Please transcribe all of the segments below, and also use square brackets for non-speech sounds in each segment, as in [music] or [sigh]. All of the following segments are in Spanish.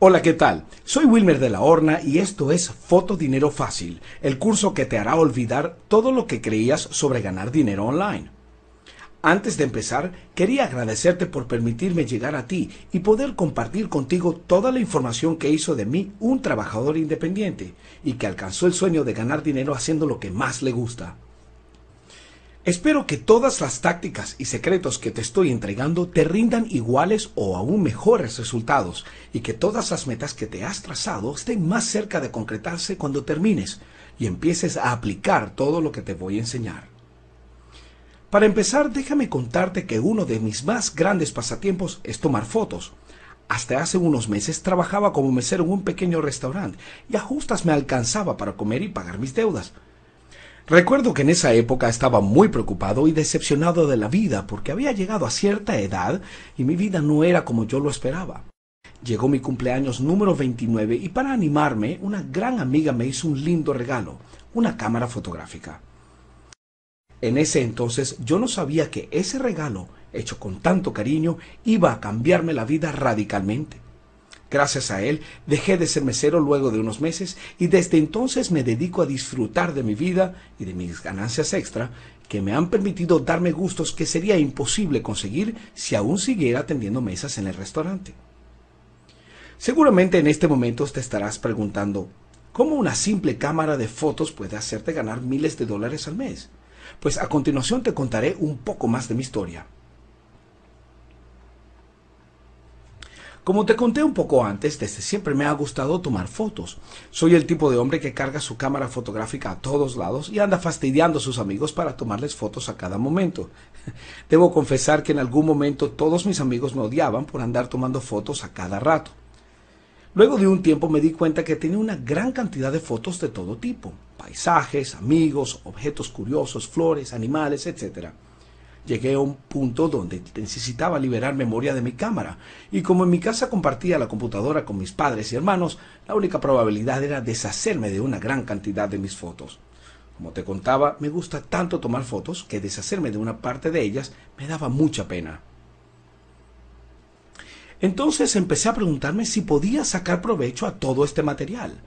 Hola, ¿qué tal? Soy Wilmer de la Horna y esto es Foto Dinero Fácil, el curso que te hará olvidar todo lo que creías sobre ganar dinero online. Antes de empezar, quería agradecerte por permitirme llegar a ti y poder compartir contigo toda la información que hizo de mí un trabajador independiente y que alcanzó el sueño de ganar dinero haciendo lo que más le gusta. Espero que todas las tácticas y secretos que te estoy entregando te rindan iguales o aún mejores resultados y que todas las metas que te has trazado estén más cerca de concretarse cuando termines y empieces a aplicar todo lo que te voy a enseñar. Para empezar, déjame contarte que uno de mis más grandes pasatiempos es tomar fotos. Hasta hace unos meses trabajaba como mesero en un pequeño restaurante y a justas me alcanzaba para comer y pagar mis deudas. Recuerdo que en esa época estaba muy preocupado y decepcionado de la vida porque había llegado a cierta edad y mi vida no era como yo lo esperaba. Llegó mi cumpleaños número 29 y para animarme una gran amiga me hizo un lindo regalo, una cámara fotográfica. En ese entonces yo no sabía que ese regalo, hecho con tanto cariño, iba a cambiarme la vida radicalmente. Gracias a él dejé de ser mesero luego de unos meses y desde entonces me dedico a disfrutar de mi vida y de mis ganancias extra que me han permitido darme gustos que sería imposible conseguir si aún siguiera atendiendo mesas en el restaurante. Seguramente en este momento te estarás preguntando, ¿cómo una simple cámara de fotos puede hacerte ganar miles de dólares al mes? Pues a continuación te contaré un poco más de mi historia. Como te conté un poco antes, desde siempre me ha gustado tomar fotos. Soy el tipo de hombre que carga su cámara fotográfica a todos lados y anda fastidiando a sus amigos para tomarles fotos a cada momento. [laughs] Debo confesar que en algún momento todos mis amigos me odiaban por andar tomando fotos a cada rato. Luego de un tiempo me di cuenta que tenía una gran cantidad de fotos de todo tipo, paisajes, amigos, objetos curiosos, flores, animales, etcétera. Llegué a un punto donde necesitaba liberar memoria de mi cámara, y como en mi casa compartía la computadora con mis padres y hermanos, la única probabilidad era deshacerme de una gran cantidad de mis fotos. Como te contaba, me gusta tanto tomar fotos que deshacerme de una parte de ellas me daba mucha pena. Entonces empecé a preguntarme si podía sacar provecho a todo este material.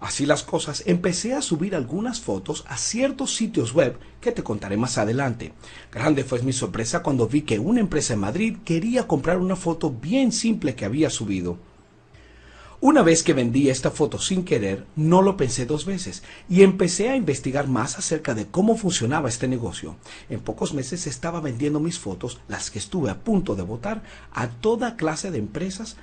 Así las cosas, empecé a subir algunas fotos a ciertos sitios web que te contaré más adelante. Grande fue mi sorpresa cuando vi que una empresa en Madrid quería comprar una foto bien simple que había subido. Una vez que vendí esta foto sin querer, no lo pensé dos veces y empecé a investigar más acerca de cómo funcionaba este negocio. En pocos meses estaba vendiendo mis fotos, las que estuve a punto de votar, a toda clase de empresas